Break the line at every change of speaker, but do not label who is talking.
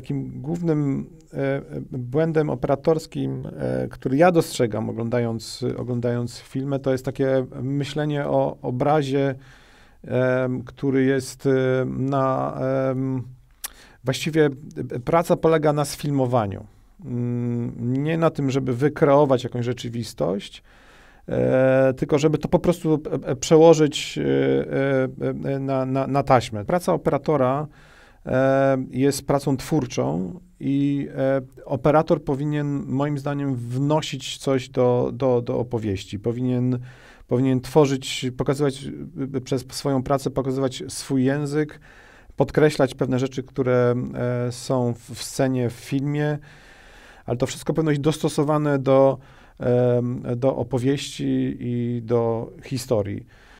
takim głównym e, e, błędem operatorskim, e, który ja dostrzegam oglądając, oglądając filmy, to jest takie myślenie o obrazie, który jest na. Właściwie praca polega na sfilmowaniu. Mm, nie na tym, żeby wykreować jakąś rzeczywistość, E, tylko żeby to po prostu przełożyć e, e, na, na, na taśmę. Praca operatora E, jest pracą twórczą i e, operator powinien, moim zdaniem, wnosić coś do, do, do opowieści. Powinien, powinien tworzyć, pokazywać e, przez swoją pracę, pokazywać swój język, podkreślać pewne rzeczy, które są w scenie, w filmie, ale to wszystko powinno być dostosowane do, do opowieści i do historii.